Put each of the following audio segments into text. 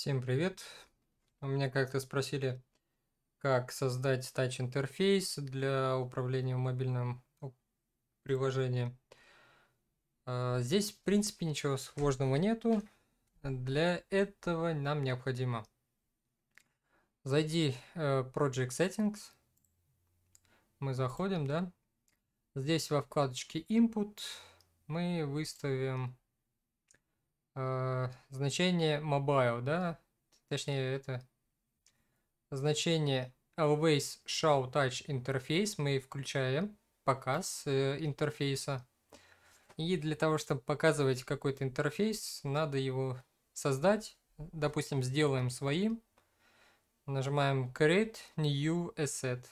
Всем привет! У меня как-то спросили, как создать тач-интерфейс для управления мобильным приложением. А, здесь, в принципе, ничего сложного нету. Для этого нам необходимо зайди э, в Project Settings. Мы заходим, да? Здесь во вкладочке Input мы выставим Э, значение mobile, да, точнее это значение always show touch interface мы включаем показ э, интерфейса. И для того, чтобы показывать какой-то интерфейс, надо его создать. Допустим, сделаем своим. Нажимаем Create New Asset.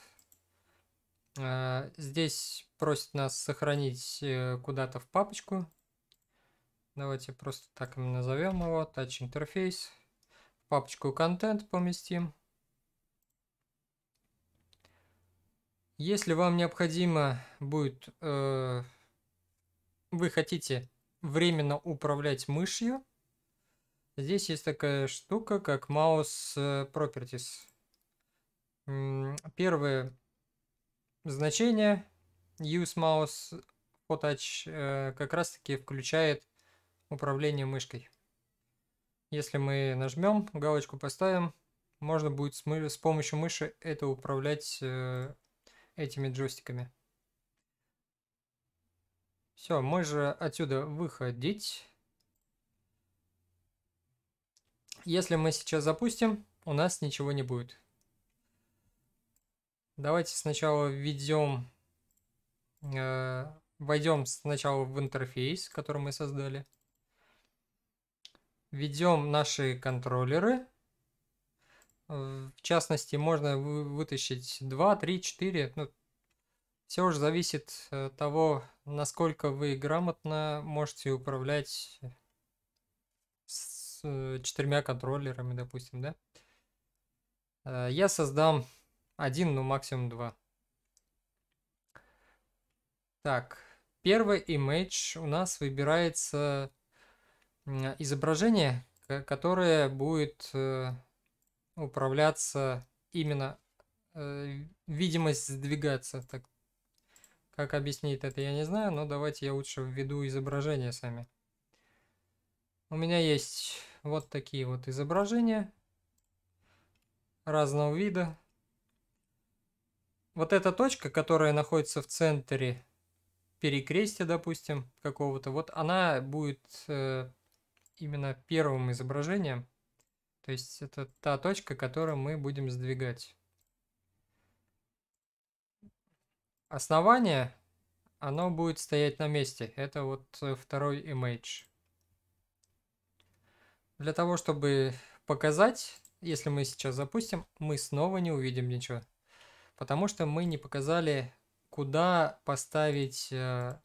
Э, здесь просит нас сохранить э, куда-то в папочку. Давайте просто так и назовем его. Touch интерфейс. В папочку контент поместим. Если вам необходимо будет, э, вы хотите временно управлять мышью, здесь есть такая штука, как Mouse э, Properties. Первое значение Use Mouse for Touch э, как раз таки включает управление мышкой. Если мы нажмем, галочку поставим, можно будет с, мы с помощью мыши это управлять э, этими джойстиками. Все, можно отсюда выходить. Если мы сейчас запустим, у нас ничего не будет. Давайте сначала введем, э, войдем сначала в интерфейс, который мы создали. Ведем наши контроллеры. В частности, можно вытащить 2, 3, 4. Ну, все уже зависит от э, того, насколько вы грамотно можете управлять с э, четырьмя контроллерами, допустим, да? Э, я создам один, ну максимум два. Так, первый image у нас выбирается изображение, которое будет э, управляться именно э, видимость сдвигаться. Так, как объяснить это, я не знаю, но давайте я лучше введу изображения сами. У меня есть вот такие вот изображения разного вида. Вот эта точка, которая находится в центре перекрестия, допустим, какого-то, вот она будет э, именно первым изображением. То есть это та точка, которую мы будем сдвигать. Основание, оно будет стоять на месте. Это вот э, второй image. Для того, чтобы показать, если мы сейчас запустим, мы снова не увидим ничего. Потому что мы не показали, куда поставить э,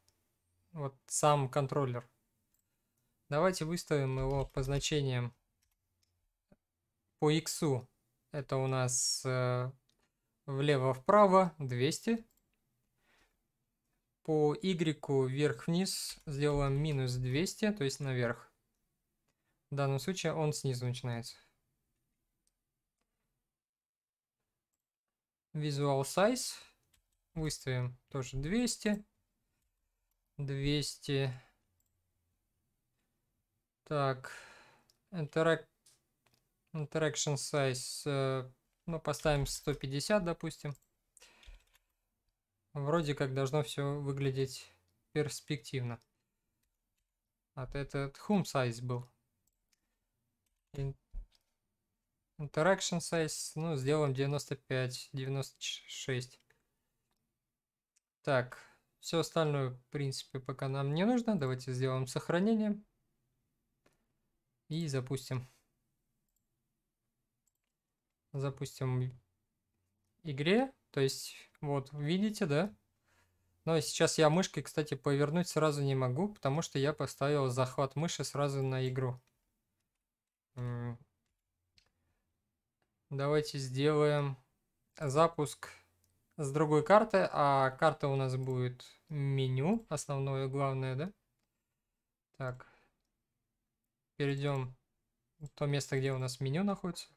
вот сам контроллер. Давайте выставим его по значениям по x. Это у нас э, влево-вправо 200. По y вверх-вниз сделаем минус 200, то есть наверх. В данном случае он снизу начинается. Visual Size выставим тоже 200. 200 так. Interact... Interaction size. Э, ну, поставим 150, допустим. Вроде как должно все выглядеть перспективно. Вот а этот home size был. Interaction size, ну, сделаем 95, 96. Так, все остальное, в принципе, пока нам не нужно. Давайте сделаем сохранение. И запустим. Запустим игре. То есть, вот, видите, да? Но сейчас я мышкой, кстати, повернуть сразу не могу, потому что я поставил захват мыши сразу на игру. Давайте сделаем запуск с другой карты, а карта у нас будет меню, основное, главное, да? Так, перейдем в то место, где у нас меню находится.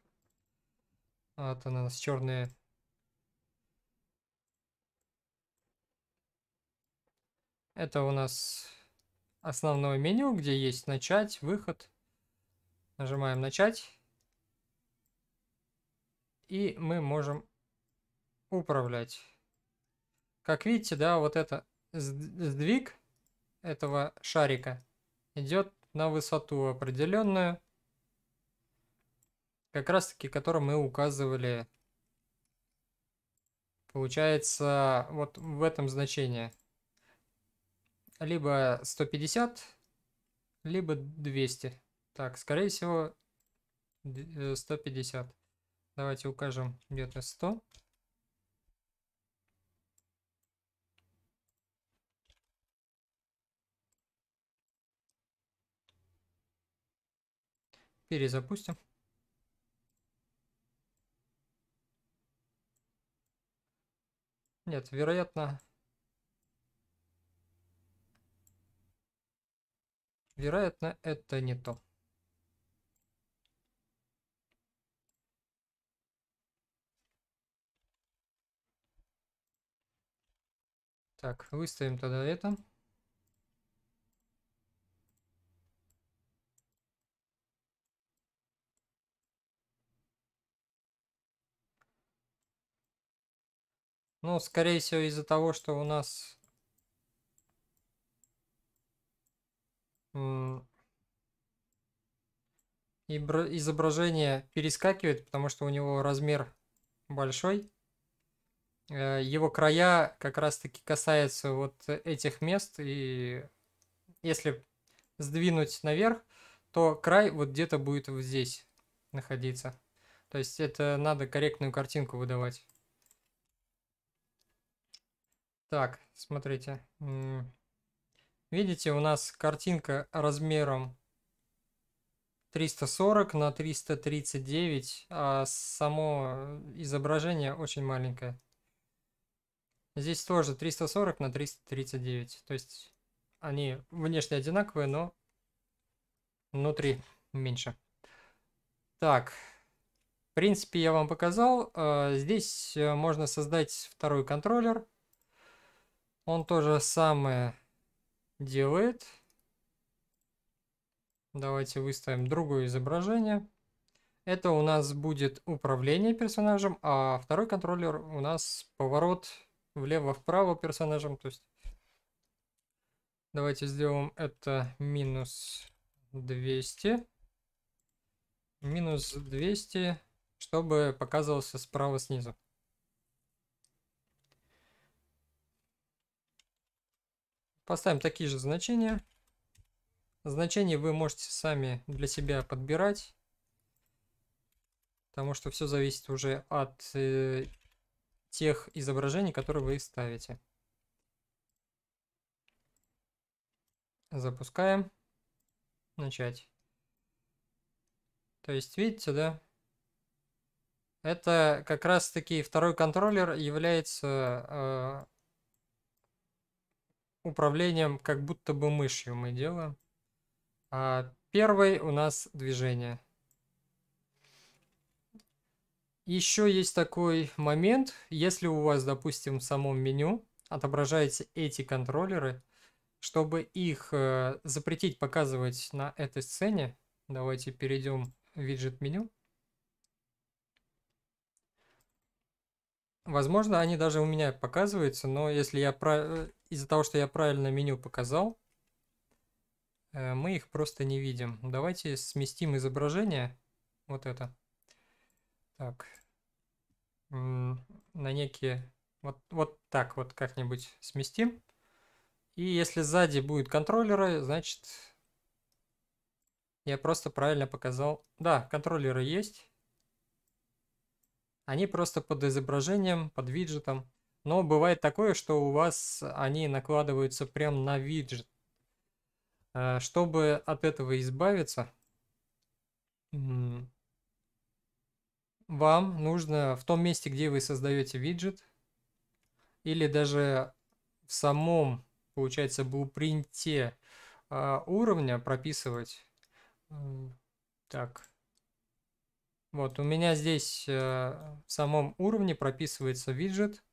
Вот она у нас черные. Это у нас основное меню, где есть начать, выход. Нажимаем начать. И мы можем управлять. Как видите, да, вот это сдвиг этого шарика идет на высоту определенную, как раз таки, которую мы указывали, получается, вот в этом значении. Либо 150, либо 200. Так, скорее всего, 150. Э, Давайте укажем где-то 100. Перезапустим. Нет, вероятно... Вероятно, это не то. Так, выставим тогда это. Ну, скорее всего, из-за того, что у нас... изображение перескакивает, потому что у него размер большой. Э, его края как раз-таки касаются вот этих мест, и если сдвинуть наверх, то край вот где-то будет вот здесь находиться. То есть это надо корректную картинку выдавать. Так, смотрите. Видите, у нас картинка размером 340 на 339, а само изображение очень маленькое. Здесь тоже 340 на 339. То есть они внешне одинаковые, но внутри меньше. Так, в принципе, я вам показал. Э, здесь э, можно создать второй контроллер. Он то же самое делает. Давайте выставим другое изображение. Это у нас будет управление персонажем, а второй контроллер у нас поворот влево-вправо персонажем. То есть давайте сделаем это минус 200. Минус 200, чтобы показывался справа снизу. Поставим такие же значения. Значения вы можете сами для себя подбирать, потому что все зависит уже от э, тех изображений, которые вы ставите. Запускаем. Начать. То есть, видите, да? Это как раз-таки второй контроллер является э, управлением как будто бы мышью мы делаем. А первый у нас движение. Еще есть такой момент, если у вас, допустим, в самом меню отображаются эти контроллеры, чтобы их э, запретить показывать на этой сцене, давайте перейдем в виджет меню. Возможно, они даже у меня показываются, но если я прав... Э, из-за того, что я правильно меню показал, э, мы их просто не видим. Давайте сместим изображение, вот это, так, на некие, вот, вот так вот как-нибудь сместим. И если сзади будет контроллеры, значит, я просто правильно показал. Да, контроллеры есть. Они просто под изображением, под виджетом. Но бывает такое, что у вас они накладываются прям на виджет. Э, чтобы от этого избавиться, вам нужно в том месте, где вы создаете виджет, или даже в самом, получается, блупринте э, уровня прописывать. Так, вот, у меня здесь э, в самом уровне прописывается виджет,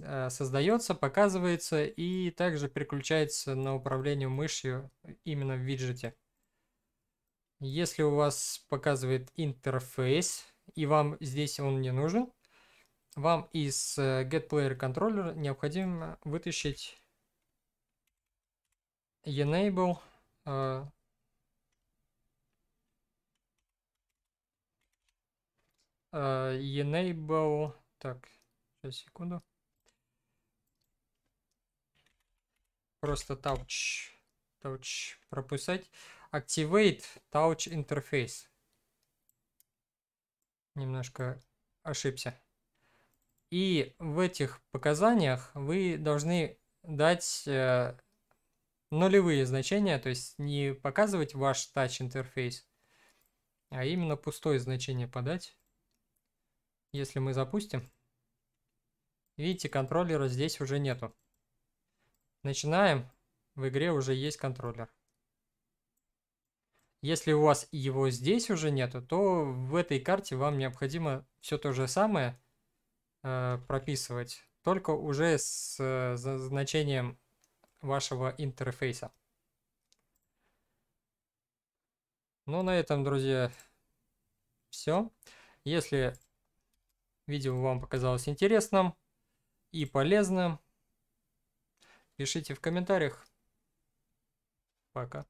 э, создается, показывается и также переключается на управление мышью именно в виджете. Если у вас показывает интерфейс, и вам здесь он не нужен, вам из э, GetPlayer Controller необходимо вытащить Enable Э, enable. Так, сейчас, секунду. Просто touch, touch прописать. Activate touch interface. Немножко ошибся. И в этих показаниях вы должны дать э, нулевые значения, то есть не показывать ваш touch интерфейс, а именно пустое значение подать если мы запустим, видите, контроллера здесь уже нету. Начинаем. В игре уже есть контроллер. Если у вас его здесь уже нету, то в этой карте вам необходимо все то же самое э, прописывать, только уже с э, значением вашего интерфейса. Ну, на этом, друзья, все. Если Видео вам показалось интересным и полезным. Пишите в комментариях. Пока.